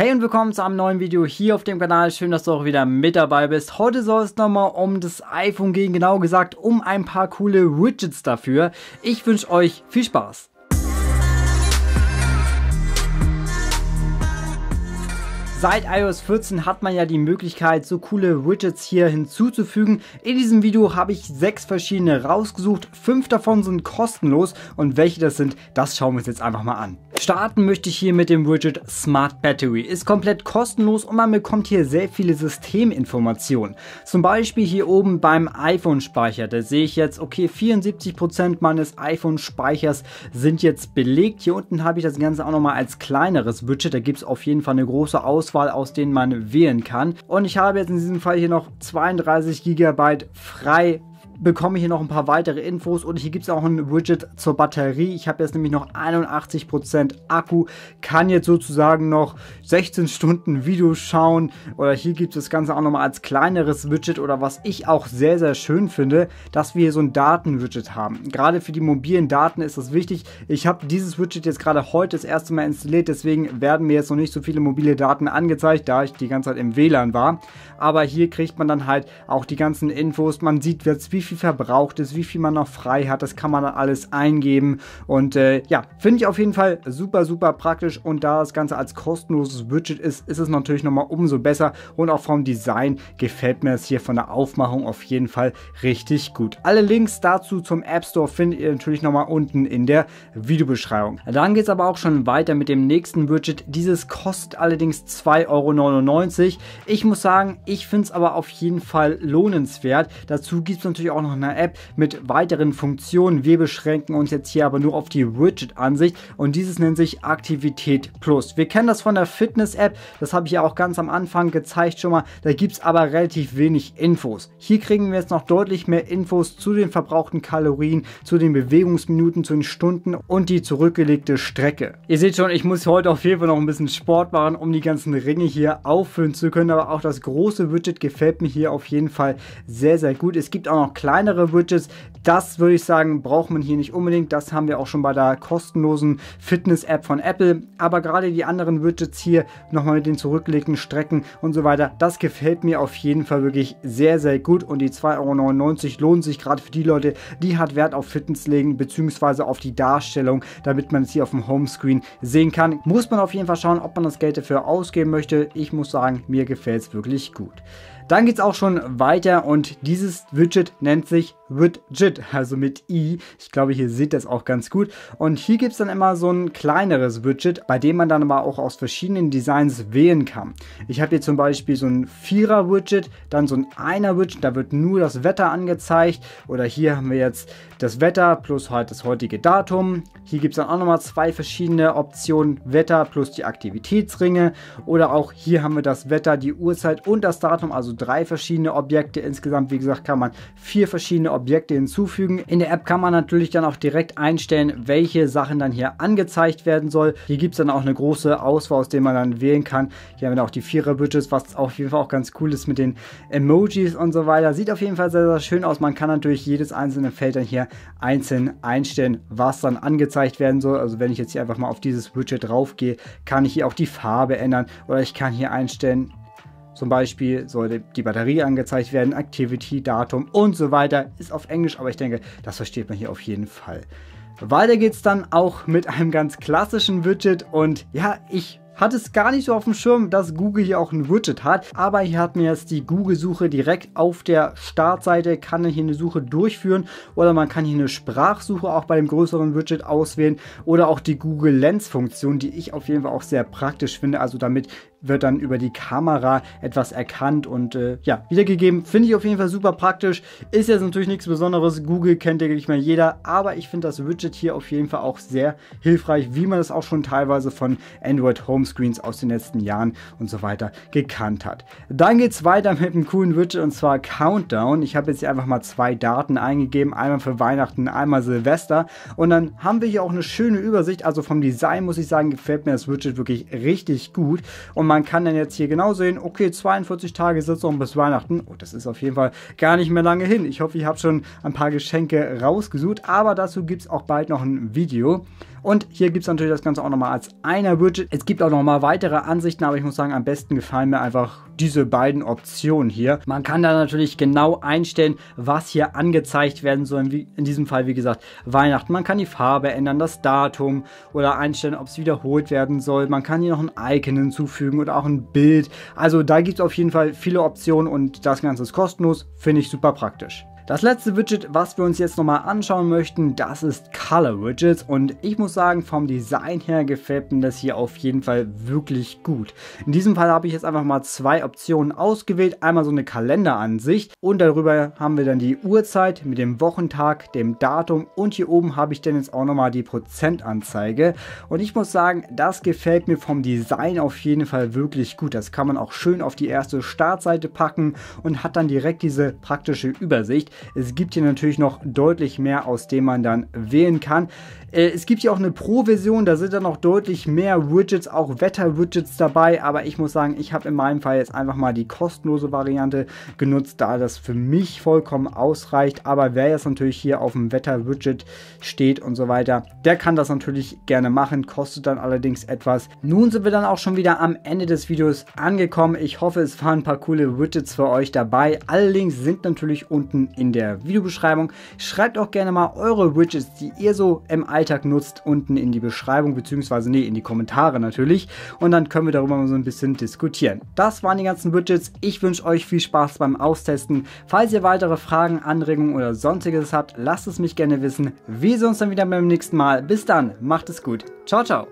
Hey und willkommen zu einem neuen Video hier auf dem Kanal. Schön, dass du auch wieder mit dabei bist. Heute soll es nochmal um das iPhone gehen, genau gesagt um ein paar coole Widgets dafür. Ich wünsche euch viel Spaß. Seit iOS 14 hat man ja die Möglichkeit, so coole Widgets hier hinzuzufügen. In diesem Video habe ich sechs verschiedene rausgesucht, fünf davon sind kostenlos und welche das sind, das schauen wir uns jetzt einfach mal an. Starten möchte ich hier mit dem Widget Smart Battery. Ist komplett kostenlos und man bekommt hier sehr viele Systeminformationen. Zum Beispiel hier oben beim iPhone-Speicher. Da sehe ich jetzt, okay, 74% meines iPhone-Speichers sind jetzt belegt. Hier unten habe ich das Ganze auch nochmal als kleineres Widget. Da gibt es auf jeden Fall eine große Auswahl Auswahl, aus denen man wählen kann. Und ich habe jetzt in diesem Fall hier noch 32 GB frei bekomme hier noch ein paar weitere Infos und hier gibt es auch ein Widget zur Batterie. Ich habe jetzt nämlich noch 81% Akku, kann jetzt sozusagen noch 16 Stunden Video schauen oder hier gibt es das Ganze auch nochmal als kleineres Widget oder was ich auch sehr, sehr schön finde, dass wir hier so ein Daten-Widget haben. Gerade für die mobilen Daten ist das wichtig. Ich habe dieses Widget jetzt gerade heute das erste Mal installiert, deswegen werden mir jetzt noch nicht so viele mobile Daten angezeigt, da ich die ganze Zeit im WLAN war. Aber hier kriegt man dann halt auch die ganzen Infos. Man sieht jetzt, wie viel viel verbraucht ist, wie viel man noch frei hat. Das kann man dann alles eingeben. Und äh, ja, finde ich auf jeden Fall super, super praktisch. Und da das Ganze als kostenloses Widget ist, ist es natürlich nochmal umso besser. Und auch vom Design gefällt mir es hier von der Aufmachung auf jeden Fall richtig gut. Alle Links dazu zum App Store findet ihr natürlich nochmal unten in der Videobeschreibung. Dann geht es aber auch schon weiter mit dem nächsten Widget. Dieses kostet allerdings 2,99 Euro. Ich muss sagen, ich finde es aber auf jeden Fall lohnenswert. Dazu gibt es natürlich auch auch noch eine App mit weiteren Funktionen. Wir beschränken uns jetzt hier aber nur auf die Widget-Ansicht und dieses nennt sich Aktivität Plus. Wir kennen das von der Fitness-App, das habe ich ja auch ganz am Anfang gezeigt schon mal. Da gibt es aber relativ wenig Infos. Hier kriegen wir jetzt noch deutlich mehr Infos zu den verbrauchten Kalorien, zu den Bewegungsminuten, zu den Stunden und die zurückgelegte Strecke. Ihr seht schon, ich muss heute auf jeden Fall noch ein bisschen Sport machen, um die ganzen Ringe hier auffüllen zu können. Aber auch das große Widget gefällt mir hier auf jeden Fall sehr, sehr gut. Es gibt auch noch kleine kleinere Widgets, das würde ich sagen, braucht man hier nicht unbedingt. Das haben wir auch schon bei der kostenlosen Fitness-App von Apple. Aber gerade die anderen Widgets hier, nochmal mit den zurückgelegten Strecken und so weiter, das gefällt mir auf jeden Fall wirklich sehr, sehr gut. Und die 2,99 Euro lohnen sich gerade für die Leute, die hat Wert auf Fitness legen, beziehungsweise auf die Darstellung, damit man es hier auf dem Homescreen sehen kann. Muss man auf jeden Fall schauen, ob man das Geld dafür ausgeben möchte. Ich muss sagen, mir gefällt es wirklich gut. Dann geht es auch schon weiter und dieses Widget nennt sich Widget, also mit i. Ich glaube, hier seht ihr es auch ganz gut. Und hier gibt es dann immer so ein kleineres Widget, bei dem man dann aber auch aus verschiedenen Designs wählen kann. Ich habe hier zum Beispiel so ein Vierer-Widget, dann so ein Einer-Widget, da wird nur das Wetter angezeigt. Oder hier haben wir jetzt das Wetter plus halt das heutige Datum. Hier gibt es dann auch nochmal zwei verschiedene Optionen, Wetter plus die Aktivitätsringe. Oder auch hier haben wir das Wetter, die Uhrzeit und das Datum, also drei verschiedene Objekte. Insgesamt, wie gesagt, kann man vier verschiedene Objekte hinzufügen. In der App kann man natürlich dann auch direkt einstellen, welche Sachen dann hier angezeigt werden soll. Hier gibt es dann auch eine große Auswahl, aus der man dann wählen kann. Hier haben wir auch die Vierer-Budgets, was auf jeden Fall auch ganz cool ist mit den Emojis und so weiter. Sieht auf jeden Fall sehr, sehr schön aus. Man kann natürlich jedes einzelne Feld dann hier einzeln einstellen, was dann angezeigt werden soll. Also wenn ich jetzt hier einfach mal auf dieses Widget drauf gehe, kann ich hier auch die Farbe ändern oder ich kann hier einstellen, zum Beispiel sollte die Batterie angezeigt werden, Activity, Datum und so weiter. Ist auf Englisch, aber ich denke, das versteht man hier auf jeden Fall. Weiter geht's dann auch mit einem ganz klassischen Widget und ja, ich hatte es gar nicht so auf dem Schirm, dass Google hier auch ein Widget hat, aber hier hat mir jetzt die Google-Suche direkt auf der Startseite, kann hier eine Suche durchführen oder man kann hier eine Sprachsuche auch bei dem größeren Widget auswählen oder auch die Google Lens-Funktion, die ich auf jeden Fall auch sehr praktisch finde, also damit wird dann über die Kamera etwas erkannt und äh, ja, wiedergegeben. Finde ich auf jeden Fall super praktisch. Ist jetzt natürlich nichts Besonderes. Google kennt, ja nicht mal, jeder. Aber ich finde das Widget hier auf jeden Fall auch sehr hilfreich, wie man es auch schon teilweise von Android Homescreens aus den letzten Jahren und so weiter gekannt hat. Dann geht es weiter mit einem coolen Widget und zwar Countdown. Ich habe jetzt hier einfach mal zwei Daten eingegeben. Einmal für Weihnachten, einmal Silvester. Und dann haben wir hier auch eine schöne Übersicht. Also vom Design muss ich sagen, gefällt mir das Widget wirklich richtig gut. Und man kann dann jetzt hier genau sehen, okay, 42 Tage sitzt noch bis Weihnachten. Oh, das ist auf jeden Fall gar nicht mehr lange hin. Ich hoffe, ihr habt schon ein paar Geschenke rausgesucht, aber dazu gibt es auch bald noch ein Video. Und hier gibt es natürlich das Ganze auch nochmal als einer Budget. Es gibt auch nochmal weitere Ansichten, aber ich muss sagen, am besten gefallen mir einfach diese beiden Optionen hier. Man kann da natürlich genau einstellen, was hier angezeigt werden soll. in diesem Fall, wie gesagt, Weihnachten. Man kann die Farbe ändern, das Datum oder einstellen, ob es wiederholt werden soll. Man kann hier noch ein Icon hinzufügen oder auch ein Bild. Also da gibt es auf jeden Fall viele Optionen und das Ganze ist kostenlos. Finde ich super praktisch. Das letzte Widget, was wir uns jetzt nochmal anschauen möchten, das ist Color Widgets und ich muss sagen, vom Design her gefällt mir das hier auf jeden Fall wirklich gut. In diesem Fall habe ich jetzt einfach mal zwei Optionen ausgewählt. Einmal so eine Kalenderansicht und darüber haben wir dann die Uhrzeit mit dem Wochentag, dem Datum und hier oben habe ich dann jetzt auch nochmal die Prozentanzeige. Und ich muss sagen, das gefällt mir vom Design auf jeden Fall wirklich gut. Das kann man auch schön auf die erste Startseite packen und hat dann direkt diese praktische Übersicht. Es gibt hier natürlich noch deutlich mehr, aus dem man dann wählen kann. Äh, es gibt hier auch eine Pro-Version, da sind dann noch deutlich mehr Widgets, auch Wetter-Widgets dabei, aber ich muss sagen, ich habe in meinem Fall jetzt einfach mal die kostenlose Variante genutzt, da das für mich vollkommen ausreicht, aber wer jetzt natürlich hier auf dem Wetter-Widget steht und so weiter, der kann das natürlich gerne machen, kostet dann allerdings etwas. Nun sind wir dann auch schon wieder am Ende des Videos angekommen, ich hoffe es waren ein paar coole Widgets für euch dabei, Alle Links sind natürlich unten in in der Videobeschreibung. Schreibt auch gerne mal eure Widgets, die ihr so im Alltag nutzt, unten in die Beschreibung, beziehungsweise nee, in die Kommentare natürlich. Und dann können wir darüber mal so ein bisschen diskutieren. Das waren die ganzen Widgets. Ich wünsche euch viel Spaß beim Austesten. Falls ihr weitere Fragen, Anregungen oder sonstiges habt, lasst es mich gerne wissen. Wir sehen uns dann wieder beim nächsten Mal. Bis dann, macht es gut. Ciao, ciao.